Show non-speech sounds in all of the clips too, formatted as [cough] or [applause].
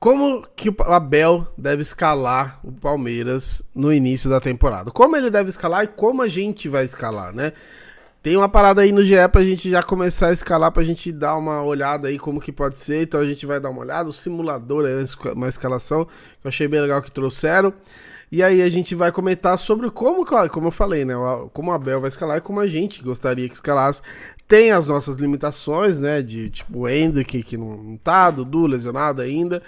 Como que o Abel deve escalar o Palmeiras no início da temporada? Como ele deve escalar e como a gente vai escalar, né? Tem uma parada aí no GE pra gente já começar a escalar, pra gente dar uma olhada aí como que pode ser. Então a gente vai dar uma olhada, o simulador é uma escalação que eu achei bem legal que trouxeram. E aí a gente vai comentar sobre como, como eu falei, né? Como o Abel vai escalar e como a gente gostaria que escalasse tem as nossas limitações, né? De tipo o que que não tá, Dudu lesionado ainda,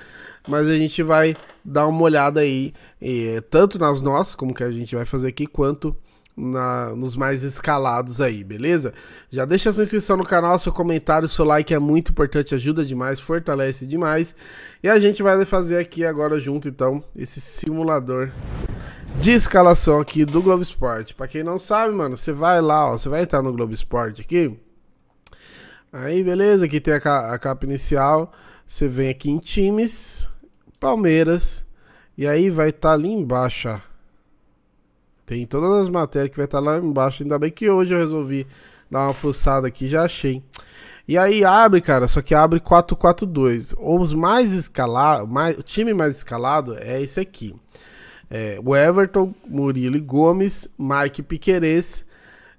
mas a gente vai dar uma olhada aí, e, tanto nas nossas, como que a gente vai fazer aqui, quanto na, nos mais escalados aí, beleza? Já deixa sua inscrição no canal, seu comentário, seu like é muito importante, ajuda demais, fortalece demais. E a gente vai fazer aqui agora junto, então, esse simulador de escalação aqui do Globo Esporte. Pra quem não sabe, mano, você vai lá, ó, você vai entrar no Globo Esporte aqui. Aí, beleza, aqui tem a, ca a capa inicial. Você vem aqui em times, Palmeiras, e aí vai estar tá ali embaixo. Ó. Tem todas as matérias que vai estar tá lá embaixo. Ainda bem que hoje eu resolvi dar uma fuçada aqui, já achei. E aí abre, cara, só que abre 4-4-2. Os mais escalados, mais, o time mais escalado é esse aqui. É, o Everton, Murilo e Gomes, Mike Piqueres.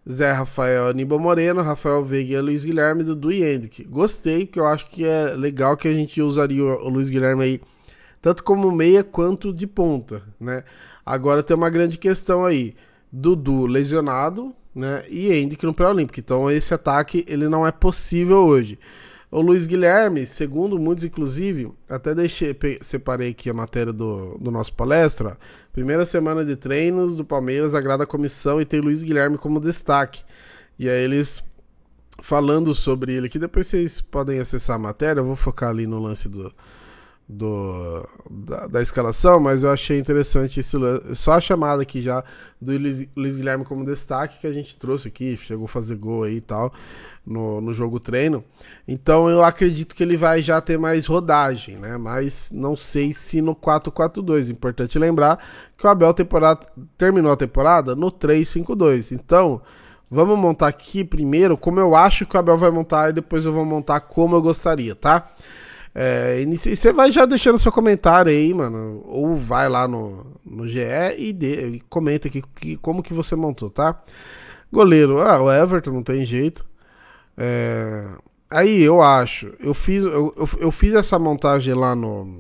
Zé Rafael Aníbal Moreno, Rafael Veiga Luiz Guilherme, Dudu e Hendrick. Gostei, porque eu acho que é legal que a gente usaria o Luiz Guilherme aí, tanto como meia quanto de ponta, né? Agora tem uma grande questão aí. Dudu lesionado, né? E Hendrick no pré-olímpico. Então esse ataque ele não é possível hoje. O Luiz Guilherme, segundo muitos, inclusive, até deixei, separei aqui a matéria do, do nosso palestra. Primeira semana de treinos do Palmeiras agrada a comissão e tem Luiz Guilherme como destaque. E aí eles falando sobre ele aqui, depois vocês podem acessar a matéria, eu vou focar ali no lance do, do, da, da, escalação, mas eu achei interessante esse só a chamada aqui já do Luiz, Luiz, Guilherme como destaque que a gente trouxe aqui, chegou a fazer gol aí e tal no, no jogo treino. Então eu acredito que ele vai já ter mais rodagem, né? Mas não sei se no 4-4-2. Importante lembrar que o Abel temporada, terminou a temporada no 3-5-2. Então vamos montar aqui primeiro como eu acho que o Abel vai montar e depois eu vou montar como eu gostaria, Tá? É, e você vai já deixando seu comentário aí, mano. Ou vai lá no, no GE e, e comenta aqui que, como que você montou, tá? Goleiro, ah, o Everton não tem jeito. É, aí eu acho, eu fiz, eu, eu, eu fiz essa montagem lá no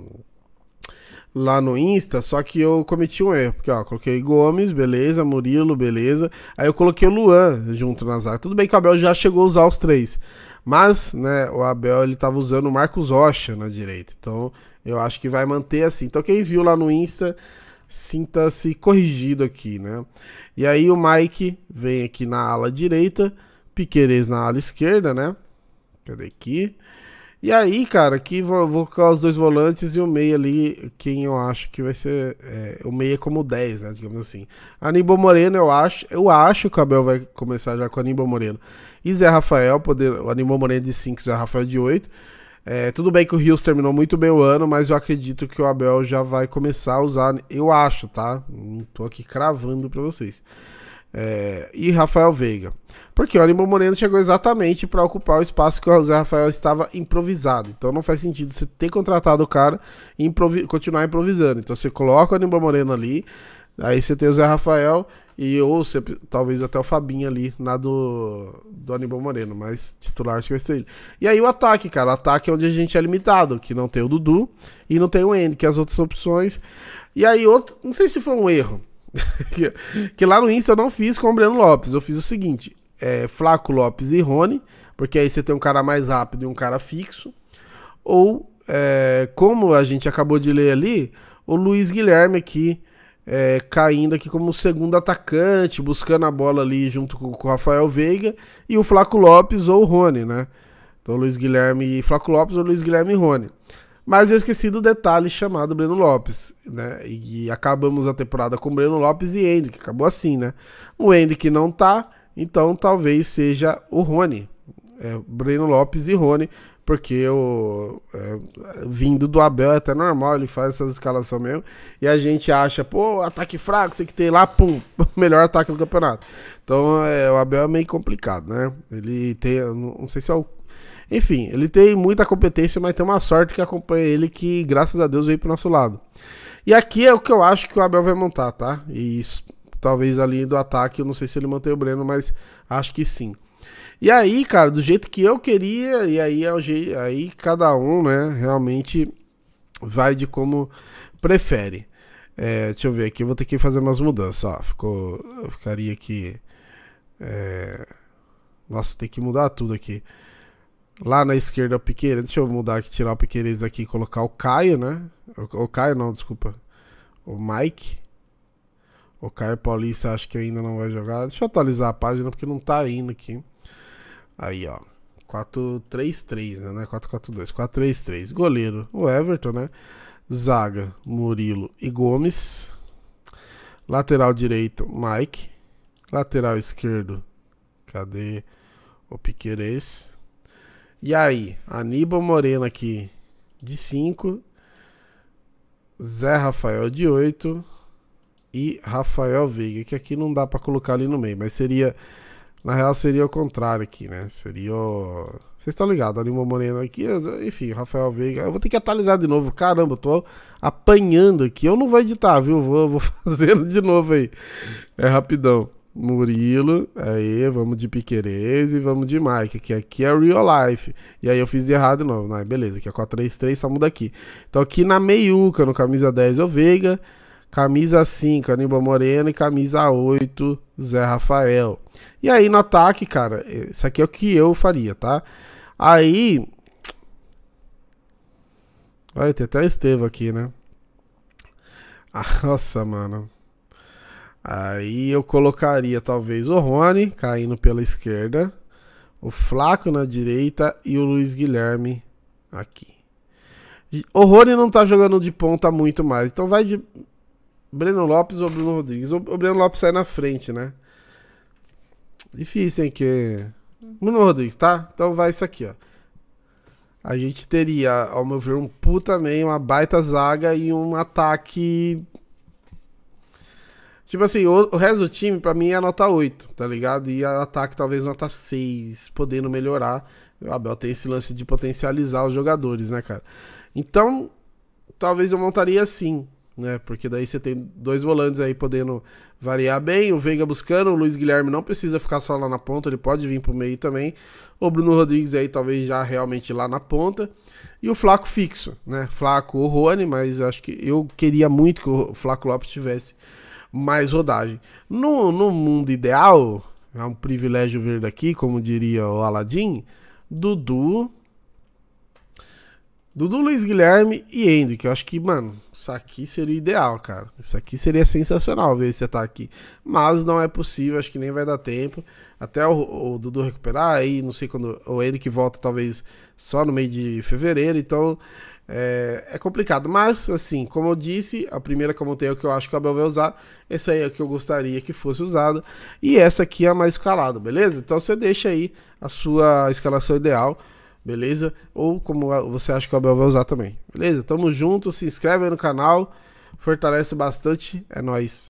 lá no Insta, só que eu cometi um erro, porque ó, coloquei Gomes, beleza, Murilo, beleza. Aí eu coloquei o Luan junto na zaga. Tudo bem que o Abel já chegou a usar os três. Mas, né, o Abel ele tava usando o Marcos Rocha na direita. Então, eu acho que vai manter assim. Então, quem viu lá no Insta, sinta-se corrigido aqui, né? E aí o Mike vem aqui na ala direita, Piqueires na ala esquerda, né? Cadê aqui? E aí, cara, aqui vou, vou colocar os dois volantes e o meia ali, quem eu acho que vai ser. É, o meia como 10, né? Digamos assim. Aníbal Moreno, eu acho. Eu acho que o Abel vai começar já com Aníbal Moreno. E Zé Rafael, poder, o Aníbal Moreno de 5, Zé Rafael de 8. É, tudo bem que o Rios terminou muito bem o ano, mas eu acredito que o Abel já vai começar a usar. Eu acho, tá? Não tô aqui cravando pra vocês é, e Rafael Veiga. Porque o Aníbal Moreno chegou exatamente para ocupar o espaço que o José Rafael estava improvisado. Então não faz sentido você ter contratado o cara e improvi continuar improvisando. Então você coloca o Aníbal Moreno ali, aí você tem o Zé Rafael e ou você, talvez até o Fabinho ali na do, do Aníbal Moreno, mas titular acho que vai ser ele. E aí o ataque, cara, o ataque é onde a gente é limitado, que não tem o Dudu e não tem o N, que é as outras opções. E aí outro, não sei se foi um erro que lá no Insta eu não fiz com o Breno Lopes. Eu fiz o seguinte: é, Flaco Lopes e Rony, porque aí você tem um cara mais rápido e um cara fixo. Ou, é, como a gente acabou de ler ali, o Luiz Guilherme aqui. É, caindo aqui como segundo atacante, buscando a bola ali junto com, com o Rafael Veiga e o Flaco Lopes ou o Rony, né? Então, Luiz Guilherme e Flaco Lopes ou Luiz Guilherme e Rony. Mas eu esqueci do detalhe chamado Breno Lopes, né? E acabamos a temporada com Breno Lopes e que acabou assim, né? O que não tá, então talvez seja o Rony. É, Breno Lopes e Rony, porque o é, vindo do Abel é até normal, ele faz essas escalações mesmo, e a gente acha, pô, ataque fraco, você que tem lá, pum, [laughs] melhor ataque do campeonato. Então é, o Abel é meio complicado, né? Ele tem, não sei se é o enfim, ele tem muita competência, mas tem uma sorte que acompanha ele que, graças a Deus, veio pro nosso lado. E aqui é o que eu acho que o Abel vai montar, tá? E isso, talvez ali do ataque, eu não sei se ele mantém o Breno, mas acho que sim. E aí, cara, do jeito que eu queria, e aí é o jeito, aí cada um, né, realmente vai de como prefere. É, deixa eu ver aqui, eu vou ter que fazer umas mudanças, ó. Ficou, eu ficaria aqui. É... Nossa, tem que mudar tudo aqui. Lá na esquerda é o Piqueira. Deixa eu mudar aqui, tirar o Piqueires aqui e colocar o Caio, né? O, o, Caio não, desculpa. O Mike. O Caio Paulista acho que ainda não vai jogar. Deixa eu atualizar a página porque não tá indo aqui. Aí, ó. 4-3-3, né? Não é 4-4-2. 4-3-3. Goleiro, o Everton, né? Zaga, Murilo e Gomes. Lateral direito, Mike. Lateral esquerdo, cadê o Piqueires? E aí, Aníbal Moreno aqui de 5, Zé Rafael de 8 e Rafael Veiga, que aqui não dá para colocar ali no meio, mas seria na real seria o contrário aqui, né? Seria o... Vocês estão ligados, Aníbal Moreno aqui, enfim, Rafael Veiga. Eu vou ter que atualizar de novo. Caramba, eu tô apanhando aqui. Eu não vou editar, viu? Vou, vou [laughs] fazendo de novo aí. É rapidão. Murilo, aí vamos de Piquerez e vamos de Mike, que aqui é real life. E aí eu fiz de errado, não, não beleza, aqui é 433, só muda aqui. Então aqui na meiuca, no camisa 10 é o Veiga, camisa 5 Aníbal Moreno e camisa 8 Zé Rafael. E aí no ataque, cara, isso aqui é o que eu faria, tá? Aí. Vai ter até o Estevam aqui, né? Ah, [laughs] nossa, mano. Aí eu colocaria talvez o Rony caindo pela esquerda, o Flaco na direita e o Luiz Guilherme aqui. O Rony não tá jogando de ponta muito mais, então vai de Breno Lopes ou Bruno Rodrigues. O Breno Lopes sai na frente, né? Difícil, hein, que... Bruno Rodrigues, tá? Então vai isso aqui, ó. A gente teria, ao meu ver, um puta meio, uma baita zaga e um ataque Tipo assim, o, o resto do time, para mim, é nota 8, tá ligado? E ataque talvez nota 6, podendo melhorar. O Abel tem esse lance de potencializar os jogadores, né, cara? Então, talvez eu montaria assim, né? Porque daí você tem dois volantes aí podendo variar bem, o Veiga buscando, o Luiz Guilherme não precisa ficar só lá na ponta, ele pode vir pro meio também. O Bruno Rodrigues aí talvez já realmente lá na ponta. E o Flaco fixo, né? Flaco ou Rony, mas acho que eu queria muito que o Flaco Lopes tivesse mais rodagem. No, no mundo ideal, é um privilégio ver daqui, como diria o Aladim, Dudu. Dudu, Luiz Guilherme e Hendrick. Eu acho que, mano, isso aqui seria o ideal, cara. Isso aqui seria sensacional ver esse ataque. Mas não é possível, acho que nem vai dar tempo. Até o, o Dudu recuperar, aí não sei quando o Hendrick volta, talvez só no meio de fevereiro. Então, é, é, complicado, mas assim, como eu disse, a primeira que eu montei é o que eu acho que o Abel vai usar, essa aí é a que eu gostaria que fosse usada, e essa aqui é a mais escalada, beleza? Então você deixa aí a sua escalação ideal, beleza? Ou como você acha que o Abel vai usar também, beleza? Tamo junto, se inscreve aí no canal, fortalece bastante, é nóis!